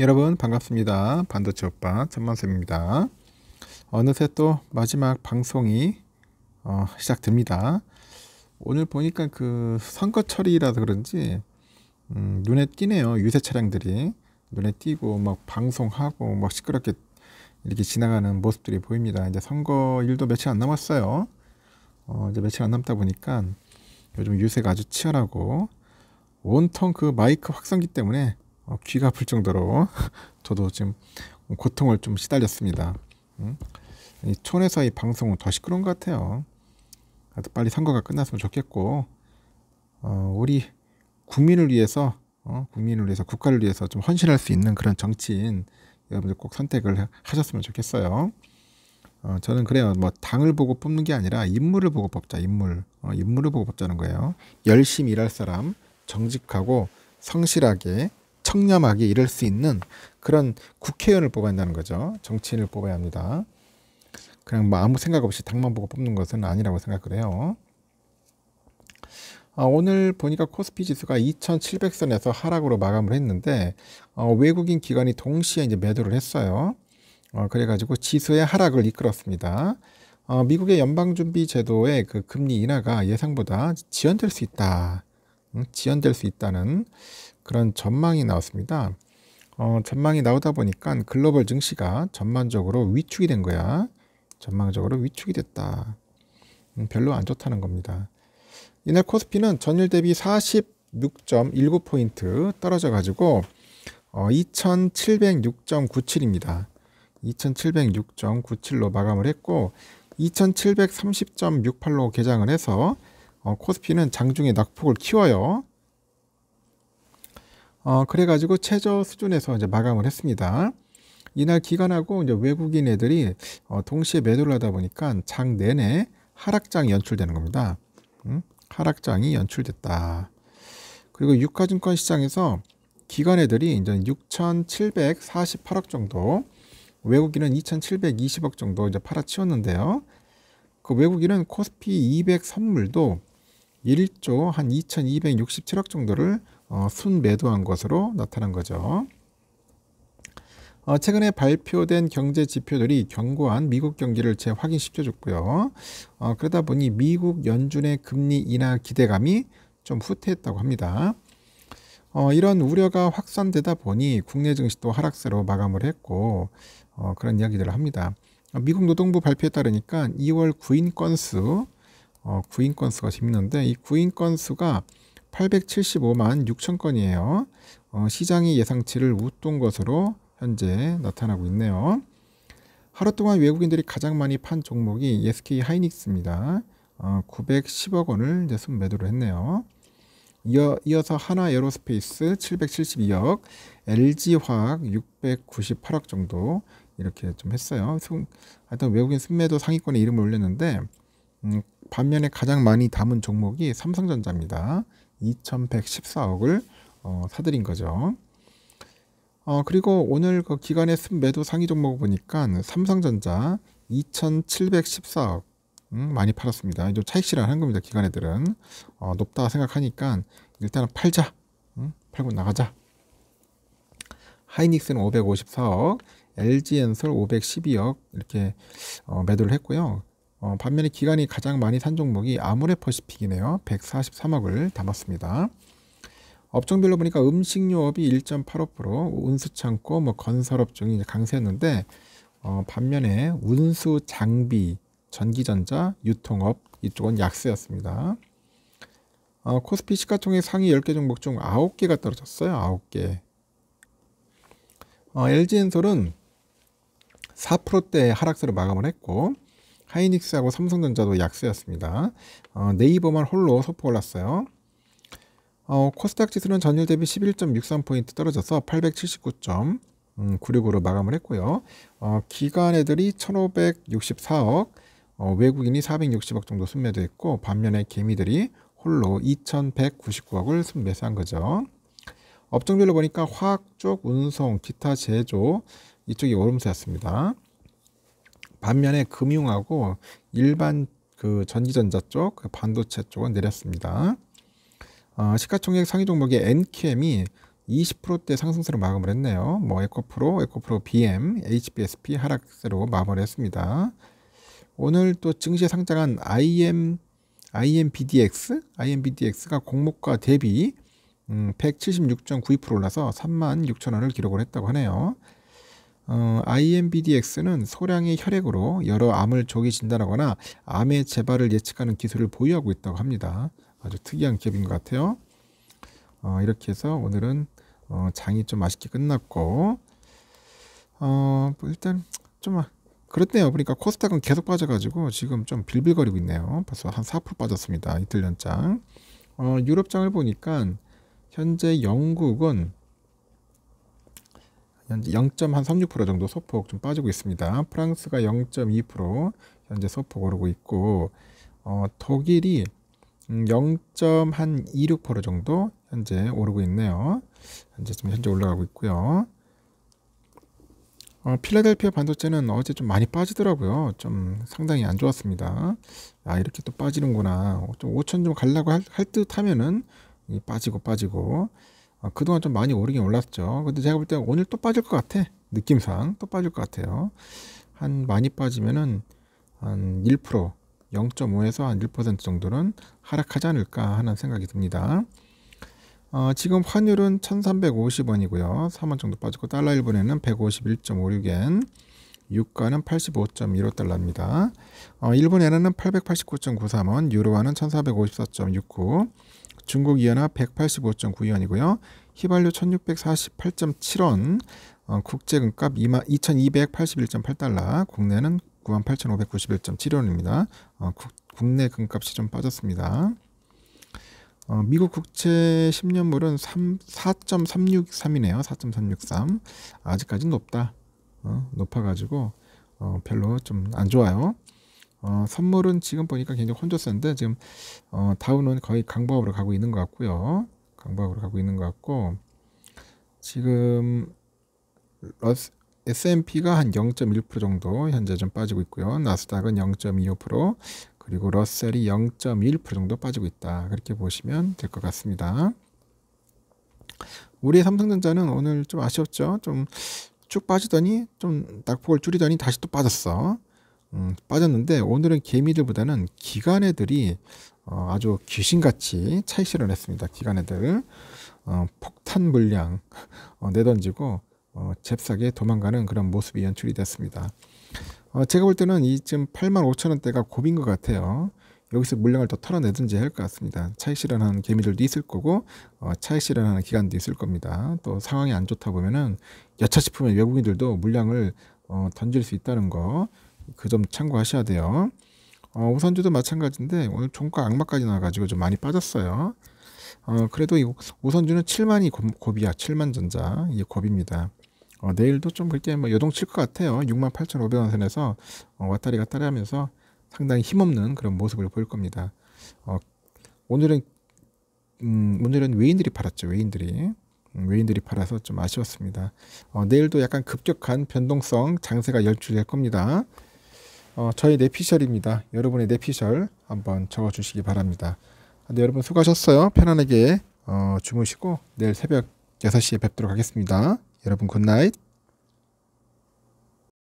여러분 반갑습니다. 반도체 오빠 전만쌤입니다 어느새 또 마지막 방송이 어, 시작됩니다. 오늘 보니까 그 선거철이라서 그런지 음, 눈에 띄네요. 유세 차량들이 눈에 띄고 막 방송하고 막 시끄럽게 이렇게 지나가는 모습들이 보입니다. 이제 선거일도 며칠 안 남았어요. 어, 이제 며칠 안 남다 보니까 요즘 유세가 아주 치열하고 온통 그 마이크 확성기 때문에 어, 귀가 아플 정도로 저도 지금 고통을 좀 시달렸습니다. 음? 이 촌에서 이 방송은 더 시끄러운 것 같아요. 빨리 선거가 끝났으면 좋겠고 어, 우리 국민을 위해서 어, 국민을 위해서 국가를 위해서 좀 헌신할 수 있는 그런 정치인 여러분들 꼭 선택을 하셨으면 좋겠어요. 어, 저는 그래요. 뭐 당을 보고 뽑는 게 아니라 인물을 보고 뽑자. 인물, 어, 인물을 보고 뽑자는 거예요. 열심히 일할 사람, 정직하고 성실하게 청렴하게 이럴 수 있는 그런 국회의원을 뽑아야 한다는 거죠. 정치인을 뽑아야 합니다. 그냥 뭐 아무 생각 없이 당만 보고 뽑는 것은 아니라고 생각을 해요. 아, 오늘 보니까 코스피 지수가 2,700선에서 하락으로 마감을 했는데 어, 외국인 기관이 동시에 이제 매도를 했어요. 어, 그래가지고 지수의 하락을 이끌었습니다. 어, 미국의 연방준비제도의 그 금리 인하가 예상보다 지연될 수 있다. 응? 지연될 수 있다는 그런 전망이 나왔습니다. 어, 전망이 나오다 보니까 글로벌 증시가 전반적으로 위축이 된 거야. 전망적으로 위축이 됐다. 음, 별로 안 좋다는 겁니다. 이날 코스피는 전일 대비 46.19포인트 떨어져 가지고 어, 2706.97입니다. 2706.97로 마감을 했고 2730.68로 개장을 해서 어, 코스피는 장중에 낙폭을 키워요. 어, 그래가지고 최저 수준에서 이제 마감을 했습니다. 이날 기간하고 이제 외국인 애들이 어, 동시에 매도를 하다 보니까 장 내내 하락장이 연출되는 겁니다. 음? 하락장이 연출됐다. 그리고 유가증권 시장에서 기관 애들이 이제 6,748억 정도, 외국인은 2,720억 정도 이제 팔아치웠는데요. 그 외국인은 코스피 200 선물도 1조 한 2,267억 정도를 어, 순매도한 것으로 나타난 거죠. 어, 최근에 발표된 경제 지표들이 견고한 미국 경기를 재확인시켜줬고요. 어, 그러다 보니 미국 연준의 금리 인하 기대감이 좀 후퇴했다고 합니다. 어, 이런 우려가 확산되다 보니 국내 증시도 하락세로 마감을 했고 어, 그런 이야기들을 합니다. 미국 노동부 발표에 따르니까 2월 구인 건수, 어, 구인 건수가 재밌는데 이 구인 건수가 875만 6천 건이에요. 어, 시장이 예상치를 웃돈 것으로 현재 나타나고 있네요. 하루 동안 외국인들이 가장 많이 판 종목이 SK 하이닉스입니다. 어, 910억 원을 이제 순매도를 했네요. 이어, 이어서 하나 에어로스페이스 772억, LG화학 698억 정도 이렇게 좀 했어요. 승, 하여튼 외국인 순매도 상위권에 이름을 올렸는데 음, 반면에 가장 많이 담은 종목이 삼성전자입니다. 2,114억을 어, 사들인 거죠. 어, 그리고 오늘 그기간에쓴매도 상위 종목을 보니까 삼성전자 2,714억 음, 많이 팔았습니다. 좀 차익 실현한 겁니다. 기관애들은 어, 높다 생각하니까 일단은 팔자, 음, 팔고 나가자. 하이닉스는 554억, LG엔솔 512억 이렇게 어, 매도를 했고요. 어, 반면에 기간이 가장 많이 산 종목이 아모레퍼시픽이네요. 143억을 담았습니다. 업종별로 보니까 음식요업이 1.85%, 운수창고, 뭐 건설업 중이 강세였는데 어, 반면에 운수 장비, 전기전자, 유통업 이쪽은 약세였습니다. 어, 코스피 시가총액 상위 10개 종목 중 9개가 떨어졌어요. 9개. 어, LG엔솔은 4%대 하락세로 마감을 했고 하이닉스하고 삼성전자도 약세였습니다. 어, 네이버만 홀로 소폭올랐어요. 어, 코스닥 지수는 전일 대비 11.63포인트 떨어져서 879.96으로 음, 마감을 했고요. 어, 기관 애들이 1,564억, 어, 외국인이 460억 정도 순매도했고 반면에 개미들이 홀로 2,199억을 순매수한 거죠. 업종별로 보니까 화학 쪽, 운송, 기타 제조 이쪽이 오름세였습니다. 반면에 금융하고 일반 그 전기전자 쪽, 그 반도체 쪽은 내렸습니다. 어, 시가총액 상위 종목의 엔캠이 20%대 상승세로 마감을 했네요. 뭐 에코프로, 에코프로 BM, HBSP 하락세로 마무리 했습니다. 오늘 또 증시에 상장한 IM, IMBDX, IMBDX가 공모가 대비 음, 176.92% 올라서 36,000원을 기록을 했다고 하네요. 어, IMBDX는 소량의 혈액으로 여러 암을 조기 진단하거나 암의 재발을 예측하는 기술을 보유하고 있다고 합니다. 아주 특이한 기업인 것 같아요. 어, 이렇게 해서 오늘은 어, 장이 좀 맛있게 끝났고 어, 뭐 일단 좀 아, 그렇네요. 그러니까 코스닥은 계속 빠져가지고 지금 좀 빌빌거리고 있네요. 벌써 한 4% 빠졌습니다. 이틀 연장. 어, 유럽장을 보니까 현재 영국은 현재 0.36% 정도 소폭 좀 빠지고 있습니다. 프랑스가 0.2% 현재 소폭 오르고 있고 어, 독일이 0.26% 음, 정도 현재 오르고 있네요. 현재 좀 현재 올라가고 있고요. 어, 필라델피아 반도체는 어제 좀 많이 빠지더라고요. 좀 상당히 안 좋았습니다. 아 이렇게 또 빠지는구나. 어, 좀 5천 좀 갈라고 할, 할 듯하면은 빠지고 빠지고 아, 그동안 좀 많이 오르긴 올랐죠. 근데 제가 볼 때 오늘 또 빠질 것 같아. 느낌상 또 빠질 것 같아요. 한 많이 빠지면은 한 1%, 0.5에서 한 1% 정도는 하락하지 않을까 하는 생각이 듭니다. 어, 지금 환율은 1350원이고요. 3원 정도 빠졌고 달러 일본에는 151.56엔 유가는 85.15달러입니다. 어, 일본 엔화는 889.93원, 유로화는 1454.69, 중국 이현화 185.92원이고요. 휘발유 1648.7원, 어, 국제금값 2281.8달러, 국내는 98,591.7원입니다. 어, 국, 내 금값이 좀 빠졌습니다. 어, 미국 국채 10년물은 4.363이네요. 4.363. 아직까지는 높다. 어, 높아가지고 어, 별로 좀 안 좋아요. 어, 선물은 지금 보니까 굉장히 혼조세인데 지금 어, 다운은 거의 강보합으로 가고 있는 것 같고요. 강보합으로 가고 있는 것 같고 지금 러스, S&P가 한 0.1% 정도 현재 좀 빠지고 있고요. 나스닥은 0.25% 그리고 러셀이 0.1% 정도 빠지고 있다. 그렇게 보시면 될 것 같습니다. 우리 삼성전자는 오늘 좀 아쉬웠죠. 좀쭉 빠지더니 좀 낙폭을 줄이더니 다시 또 빠졌어. 음, 빠졌는데 오늘은 개미들보다는 기관애들이 어, 아주 귀신같이 차익실현 했습니다. 기관애들 어, 폭탄 물량 어, 내던지고 어, 잽싸게 도망가는 그런 모습이 연출이 됐습니다. 어, 제가 볼 때는 이쯤 8만 5천 원대가 고비인 것 같아요. 여기서 물량을 더 털어내든지 할 것 같습니다. 차익 실현하는 개미들도 있을 거고 어, 차익 실현하는 기간도 있을 겁니다. 또 상황이 안 좋다 보면은 여차 싶으면 외국인들도 물량을 어, 던질 수 있다는 거 그 점 참고하셔야 돼요. 어, 우선주도 마찬가지인데 오늘 종가 악마까지 나와가지고 좀 많이 빠졌어요. 어, 그래도 이 우선주는 7만이 고비야. 7만 전자 이게 고비입니다. 어, 내일도 좀 그렇게 뭐 요동칠 것 같아요. 68,500원 선에서 어, 왔다리 갔다리 하면서 상당히 힘없는 그런 모습을 보일 겁니다. 어, 오늘은 음, 오늘은 외인들이 팔았죠. 외인들이 음, 외인들이 팔아서 좀 아쉬웠습니다. 어, 내일도 약간 급격한 변동성 장세가 열출될 겁니다. 어, 저희 내피셜입니다. 여러분의 내피셜 한번 적어주시기 바랍니다. 아, 네, 여러분 수고하셨어요. 편안하게 어, 주무시고 내일 새벽 6시에 뵙도록 하겠습니다. 여러분 굿나잇.